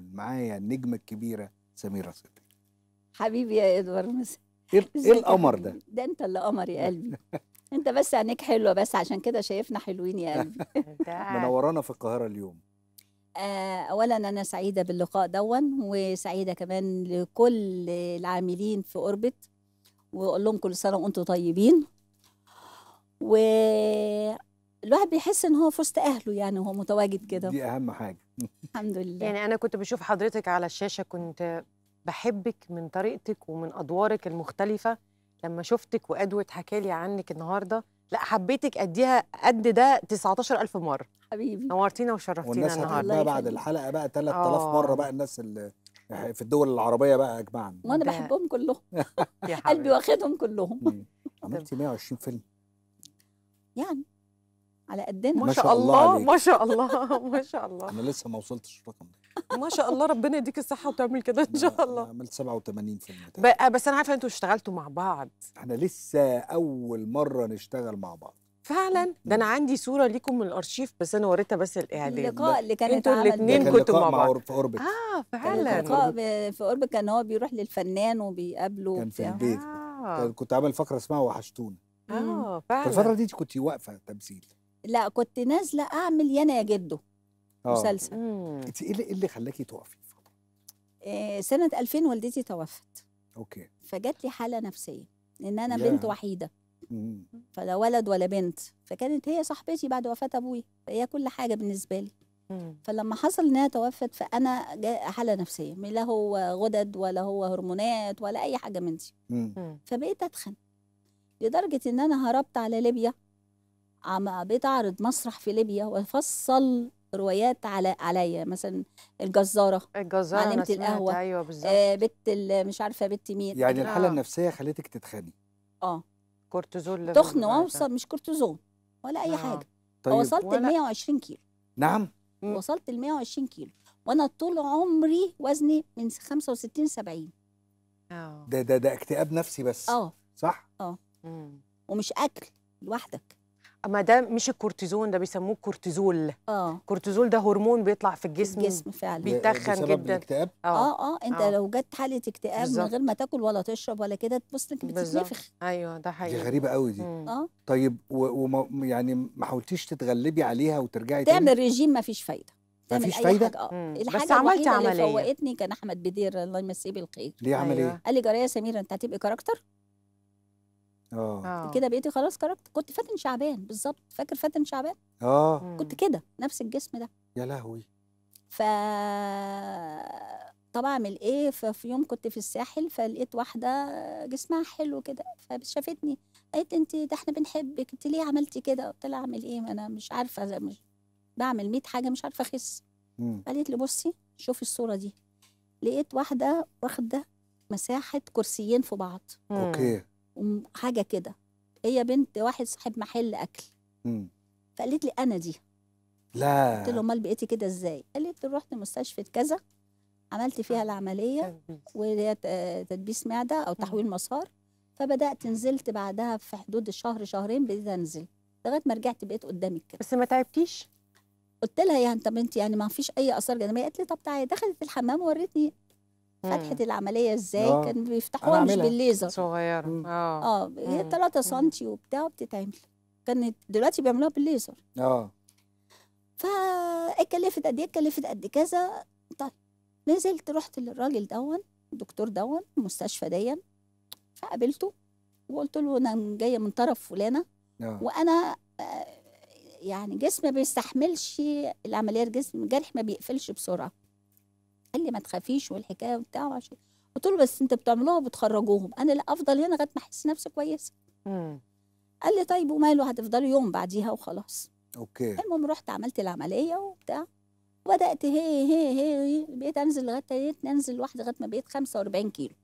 معايا النجمه الكبيره سميره صدقي حبيبي يا ادوار مساء ايه, إيه القمر ده؟ ده انت اللي قمر يا قلبي انت بس عينيك حلوه بس عشان كده شايفنا حلوين يا قلبي منورانا في القاهره اليوم آه، اولا انا سعيده باللقاء دون وسعيده كمان لكل العاملين في اوربت واقول لهم كل سنه وانتم طيبين و الواحد بيحس ان هو في وسط اهله يعني وهو متواجد كده دي اهم حاجه الحمد لله يعني انا كنت بشوف حضرتك على الشاشه كنت بحبك من طريقتك ومن ادوارك المختلفه لما شفتك وادوت حكالي عنك النهارده لا حبيتك اديها قد ده 19000 مره حبيبي نورتينا وشرفتينا والناس النهارده بعد الحلقه بقى 3000 آه. مره بقى الناس اللي في الدول العربيه بقى اجمعنا وانا بحبهم كلهم قلبي واخدهم كلهم عملتي 120 فيلم يعني على قدنا ما شاء الله ما شاء الله ما شاء الله انا لسه ما وصلتش الرقم ده ما شاء الله ربنا يديك الصحه وتعمل كده ان شاء الله عملت 87% بقى بس انا عارفه انتوا اشتغلتوا مع بعض احنا لسه اول مره نشتغل مع بعض فعلا ده انا عندي صوره ليكم من الارشيف بس انا وريتها بس الاعلان اللقاء اللي كان انتوا الاثنين كنتوا مع بعض في اوربت اه فعلا اللقاء في اوربت كان هو بيروح للفنان وبيقابله كان في البيت آه. كنت عامل فقره اسمها وحشتونا اه فعلا في الفتره دي كنت واقفه تمثيل لا كنت نازله اعمل يانا يا جدو آه. مسلسل انت ايه اللي إيه خلاكي توقفي آه، سنه 2000 والدتي توفت اوكي فجات لي حاله نفسيه ان انا بنت وحيده فلا ولد ولا بنت فكانت هي صاحبتي بعد وفاه ابوي هي كل حاجه بالنسبه لي فلما حصل انها توفت فانا حاله نفسيه لا هو غدد ولا هو هرمونات ولا اي حاجه من دي فبقيت اتخن لدرجه ان انا هربت على ليبيا عم بتعرض مسرح في ليبيا وفصل روايات على عليا مثلا الجزاره الجزاره معلمه القهوه ايوه بالظبط آه بت مش عارفه بت مين يعني الحاله آه. النفسيه خلتك تتخني اه كورتيزول تخن واوصل آه، مش كورتيزول ولا اي آه. حاجه طيب وصلت ل 120 كيلو نعم وصلت ل 120 كيلو وانا طول عمري وزني من 65 70 اه ده ده ده اكتئاب نفسي بس اه صح اه ومش اكل لوحدك ما ده مش الكورتيزون ده بيسموه كورتيزول اه الكورتيزول ده هرمون بيطلع في الجسم الجسم فعلا بيتخن جدا الاكتئاب آه. اه اه انت آه. لو جت حاله اكتئاب من غير ما تاكل ولا تشرب ولا كده تبص انك بتتنفخ ايوه ده حقيقي دي غريبه قوي دي اه طيب وما يعني ما حاولتيش تتغلبي عليها وترجعي تاني تعمل ريجيم ما فيش فايده ما فيش فايده آه. الحاجه بس عملت عمليه اللي فوقتني كان احمد بدير الله يمسيه بالخير ليه عمليه؟ أيوة. قال لي جرايه سميره انت هتبقي كاركتر اه كده بقيتي خلاص كاركتر كنت فاتن شعبان بالظبط فاكر فاتن شعبان اه كنت كده نفس الجسم ده يا لهوي ف طب اعمل ايه ففي يوم كنت في الساحل فلقيت واحده جسمها حلو كده فشافتني قالت انت ده احنا بنحبك انت ليه عملتي كده قلت لها اعمل ايه ما انا مش عارفه مش بعمل 100 حاجه مش عارفه اخس قالت لي بصي شوفي الصوره دي لقيت واحده واخده مساحه كرسيين في بعض اوكي حاجه كده هي بنت واحد صاحب محل اكل مم. فقالت لي انا دي لا قلت له امال بقيتي كده ازاي قالت لي رحت مستشفى كذا عملت فيها آه. العمليه وهي تدبيس معده او تحويل مسار فبدات نزلت بعدها في حدود الشهر شهرين بدات انزل لغايه ما رجعت بقيت قدامك كده بس ما تعبتيش قلت لها يعني طب انت يعني ما فيش اي اثار جانبيه قالت لي طب تعالي دخلت الحمام وورتني فتحه العمليه ازاي أوه. كان بيفتحوها مش بالليزر صغيره اه اه هي 3 سم وبتاع وبتتعمل كانت دلوقتي بيعملوها بالليزر اه فاتكلفت قد ايه اتكلفت قد كذا طيب نزلت رحت للراجل دون الدكتور دون المستشفى دي فقابلته وقلت له انا جايه من طرف فلانه آه. وانا آه، يعني جسمي ما بيستحملش العمليه الجسم الجرح ما بيقفلش بسرعه قال لي ما تخافيش والحكايه وبتاع وعشان قلت له بس انت بتعملوها وبتخرجوهم انا لا افضل هنا لغايه ما احس نفسي كويسه قال لي طيب وماله هتفضلي يوم بعديها وخلاص اوكي المهم رحت عملت العمليه وبتاع وبدات هي هي هي بقيت انزل لغايه بقيت انزل لوحدي لغايه ما بقيت 45 كيلو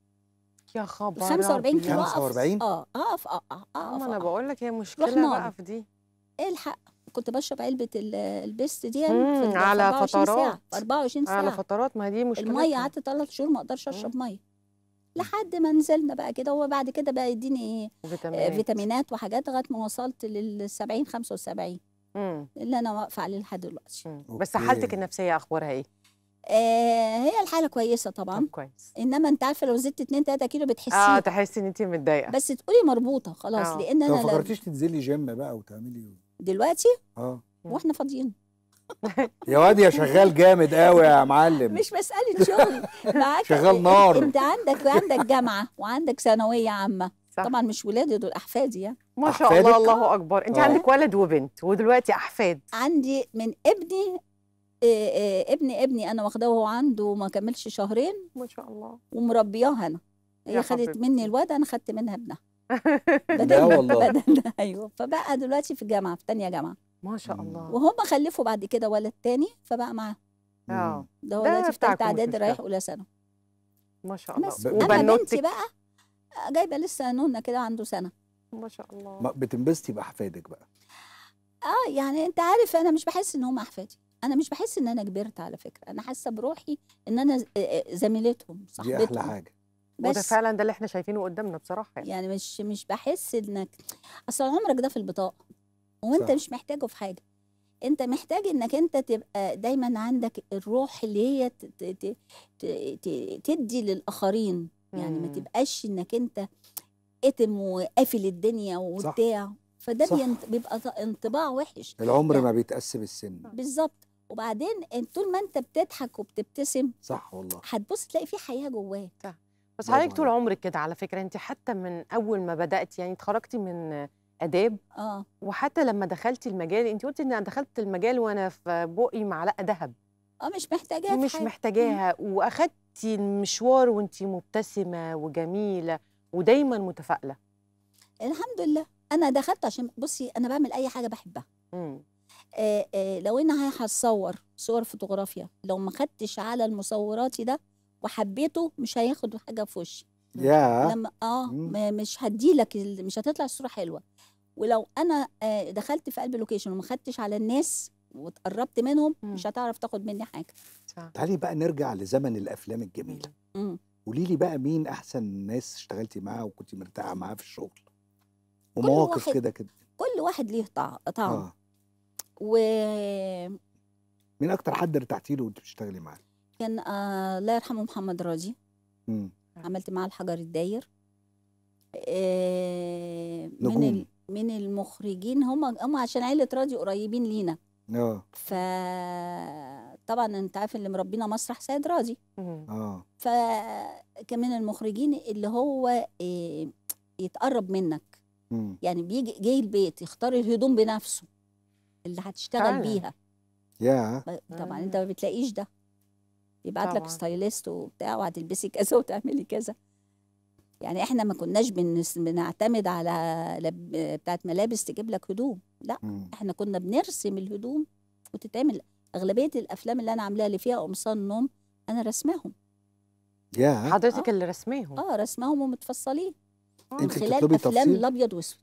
يا خبر 45 كيلو 45 اه اقف اقف اقف انا بقول لك هي مشكله بقى في دي الحق كنت بشرب علبه البيست دي على فترات ساعه 24 ساعه على فترات ما دي مشكله الميه قعدت ثلاث شهور ما اقدرش اشرب ميه لحد ما نزلنا بقى كده وبعد كده بقى يديني آه، فيتامينات, فيتامينات وحاجات لغايه ما وصلت لل 70 75 امم اللي انا واقفه عليه لحد دلوقتي بس حالتك النفسيه اخبارها ايه؟ آه هي الحاله كويسه طبعا طب كويس انما انت عارفه لو زدت 2 3 كيلو بتحسي اه تحسي ان انت متضايقه بس تقولي مربوطه خلاص آه. لان انا ما فكرتيش تنزلي جيم بقى وتعملي دلوقتي اه واحنا فاضيين يا واد يا شغال جامد قوي يا معلم مش مساله شغل معاك شغال إيه؟ نار انت عندك عندك جامعه وعندك ثانويه عامه صح. طبعا مش ولادي دول احفادي يعني ما شاء الله الله اكبر انت أوه. عندك ولد وبنت ودلوقتي احفاد عندي من ابني إيه إيه ابني ابني انا واخداه وهو عنده ما كملش شهرين ما شاء الله ومربياه انا هي خدت مني الواد انا خدت منها ابنها لا والله بدلنا ايوه فبقى دلوقتي في الجامعه في ثانيه جامعه ما شاء الله وهم خلفوا بعد كده ولد تاني فبقى معاهم اه ده هو دلوقتي في ثالثه اعدادي رايح اولى ثانوي ما شاء الله بس بقى جايبه لسه نونه كده عنده سنه ما شاء الله بتنبسطي باحفادك بقى اه يعني انت عارف انا مش بحس ان هم احفادي انا مش بحس ان انا كبرت على فكره انا حاسه بروحي ان انا زميلتهم صاحبتهم دي احلى حاجه بس وده فعلا ده اللي احنا شايفينه قدامنا بصراحه يعني, يعني مش مش بحس انك اصل عمرك ده في البطاقه وانت صح. مش محتاجه في حاجه انت محتاج انك انت تبقى دايما عندك الروح اللي هي تدي للاخرين يعني ما تبقاش انك انت اتم وقافل الدنيا وبتاع فده بيبقى انطباع وحش العمر يعني ما بيتقاس بالسن بالظبط وبعدين طول ما انت بتضحك وبتبتسم صح والله هتبص تلاقي في حياه جواك صح بس حضرتك طول عمرك كده على فكره انت حتى من اول ما بداتي يعني اتخرجتي من اداب اه وحتى لما دخلتي المجال انت قلتي ان انا دخلت المجال وانا في بقي معلقه ذهب اه مش محتاجاها مش محتاجاها واخدتي المشوار وانت مبتسمه وجميله ودايما متفائله الحمد لله انا دخلت عشان بصي انا بعمل اي حاجه بحبها امم آه لو انا هصور صور فوتوغرافيا لو ما خدتش على المصوراتي ده وحبيته مش هياخد حاجه في وشي يا لما اه مم. مش هديلك مش هتطلع الصوره حلوه ولو انا آه، دخلت في قلب لوكيشن وما خدتش على الناس واتقربت منهم مم. مش هتعرف تاخد مني حاجه تعالي بقى نرجع لزمن الافلام الجميله قولي لي بقى مين احسن ناس اشتغلتي معاها وكنتي مرتاحه معاها في الشغل ومواقف كده كده كل واحد ليه طعم طعم آه. و مين اكتر حد ارتحتي له وانت بتشتغلي معاه كان آه، الله يرحمه محمد راضي عملت معاه الحجر الداير آه، من ال... من المخرجين هم هم عشان عيله راضي قريبين لينا اه فطبعا انت عارف اللي مربينا مسرح سيد راضي اه فكمان المخرجين اللي هو آه، يتقرب منك مم. يعني بيجي جاي البيت يختار الهدوم بنفسه اللي هتشتغل فعلا. بيها يا طبعا انت ما بتلاقيش ده يبعت لك ستايلست وبتاع وهتلبسي كذا وتعملي كذا يعني احنا ما كناش بنعتمد على لب... بتاعت ملابس تجيب لك هدوم لا احنا كنا بنرسم الهدوم وتتعمل اغلبيه الافلام اللي انا عاملاها اللي فيها قمصان نوم انا رسماهم يا حضرتك آه. اللي رسميهم اه رسماهم ومتفصلين آه. من خلال افلام الابيض واسود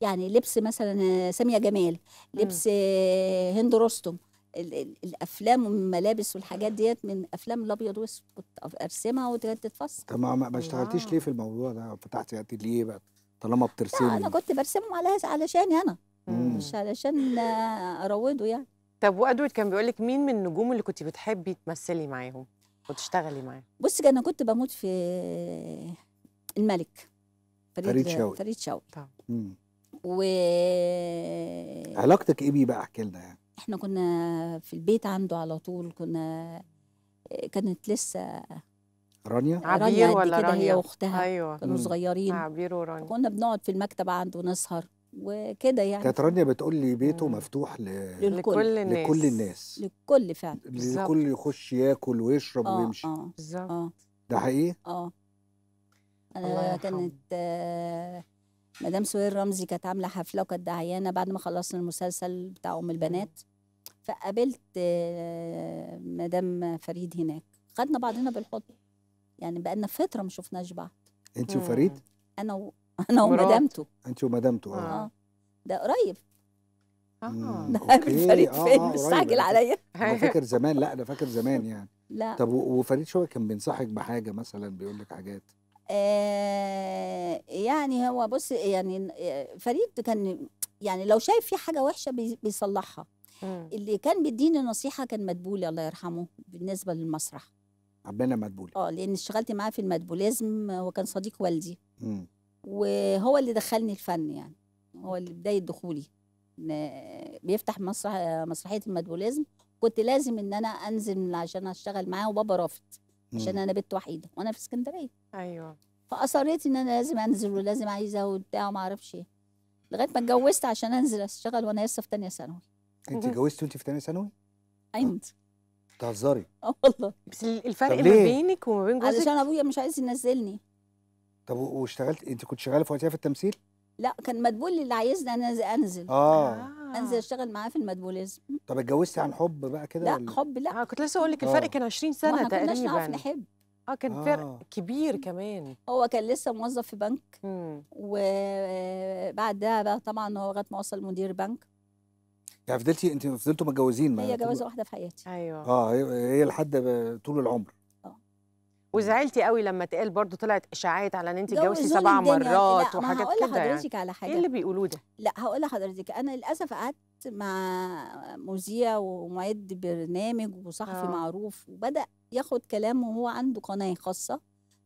يعني لبس مثلا آه، ساميه جمال لبس آه، هند رستم ال ال الافلام والملابس والحاجات ديت من افلام الابيض واسود كنت ارسمها وكانت تتفصل طب ما ما اشتغلتيش ليه في الموضوع ده فتحتي يعني ليه بقى طالما بترسمي انا كنت برسمهم على علشاني انا مم. مش علشان اروضه يعني طب وادوارد كان بيقول لك مين من النجوم اللي كنت بتحبي تمثلي معاهم وتشتغلي معاهم بصي انا كنت بموت في الملك فريد, فريد شوقي فريد شوقي طبعا و علاقتك ايه بيه بقى احكي لنا يعني احنا كنا في البيت عنده على طول كنا كانت لسه رانيا عبير رانيا ولا رانيا هي واختها ايوه كانوا صغيرين عبير ورانيا كنا بنقعد في المكتب عنده نسهر وكده يعني كانت رانيا بتقول لي بيته مم. مفتوح ل... للكل لكل الناس لكل الناس للكل فعلا للكل يخش ياكل ويشرب آه ويمشي اه بالظبط آه. ده حقيقي؟ اه انا آه، كانت آه مدام سهير رمزي كانت عامله حفله وكانت دعيانه بعد ما خلصنا المسلسل بتاع ام البنات فقابلت مدام فريد هناك خدنا بعضنا بالحضن يعني بقالنا فتره ما شفناش بعض انت وفريد انا و... انا ومدامته انت ومدامته اه, آه. ده قريب اه ده قابل فريد آه، آه، فين مستعجل عليا انا فاكر زمان لا انا فاكر زمان يعني لا طب وفريد شويه كان بينصحك بحاجه مثلا بيقول لك حاجات آه يعني هو بص يعني فريد كان يعني لو شايف في حاجه وحشه بيصلحها مم. اللي كان بيديني نصيحه كان مدبولي الله يرحمه بالنسبه للمسرح عبانا مدبولي اه لان اشتغلت معاه في المدبوليزم وكان صديق والدي مم. وهو اللي دخلني الفن يعني هو اللي بدايه دخولي بيفتح مسرح مسرحيه المدبوليزم كنت لازم ان انا انزل عشان اشتغل معاه وبابا رافض عشان انا بنت وحيده وانا في اسكندريه ايوه فاصريت ان انا لازم انزل ولازم عايزه وبتاع ما اعرفش ايه لغايه ما اتجوزت عشان انزل اشتغل وانا لسه في ثانيه ثانوي انت اتجوزتي وانت في ثانيه ثانوي؟ انت بتهزري اه والله بس الفرق ما بينك وما بين جوزك علشان ابويا مش عايز ينزلني طب واشتغلت انت كنت شغاله في وقتها في التمثيل؟ لا كان مدبول اللي عايزني انزل انزل آه. انزل اشتغل معاه في المدبوليزم طب اتجوزتي عن حب بقى كده لا ولا؟ حب لا آه كنت لسه اقول لك الفرق آه. كان 20 سنه تقريبا ما كناش نعرف نحب اه كان آه. فرق كبير كمان هو كان لسه موظف في بنك وبعدها بقى طبعا هو لغايه ما وصل مدير بنك يعني فضلتي انت فضلتوا متجوزين هي جوازه واحده في حياتي ايوه اه هي لحد طول العمر آه. وزعلتي قوي لما اتقال برضو طلعت اشاعات على ان انت اتجوزتي سبع مرات وحاجات كده يعني هقول على حاجه ايه اللي بيقولوه ده لا هقول لحضرتك انا للاسف قعدت مع مذيع ومعد برنامج وصحفي آه. معروف وبدا ياخد كلام وهو عنده قناه خاصه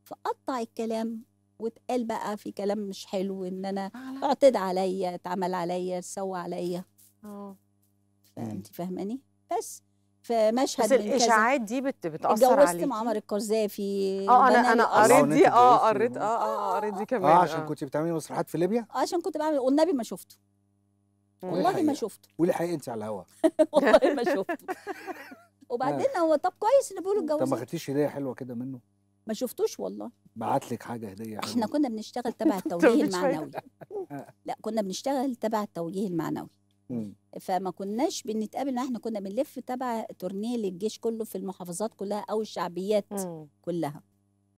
فقطع الكلام واتقال بقى في كلام مش حلو ان انا آه، اعتدى عليا اتعمل عليا سوى عليا اه فهمتي فاهماني بس فمشهد بس الاشاعات دي بتاثر عليك اتجوزت مع عمر القرزافي اه انا انا قريت آه، دي اه قريت آه،, اه اه قريت دي كمان اه عشان كنت بتعملي مسرحيات في ليبيا اه عشان كنت بعمل والنبي ما شفته والله ما شفته قولي حقيقي انت على الهوا والله ما شفته وبعدين آه. هو طب كويس ان بيقولوا اتجوزت طب ما خدتيش هديه حلوه كده منه ما شفتوش والله بعت لك حاجه هديه احنا كنا بنشتغل تبع التوجيه المعنوي لا كنا بنشتغل تبع التوجيه المعنوي فما كناش بنتقابل احنا كنا بنلف تبع تورنيه للجيش كله في المحافظات كلها او الشعبيات مم. كلها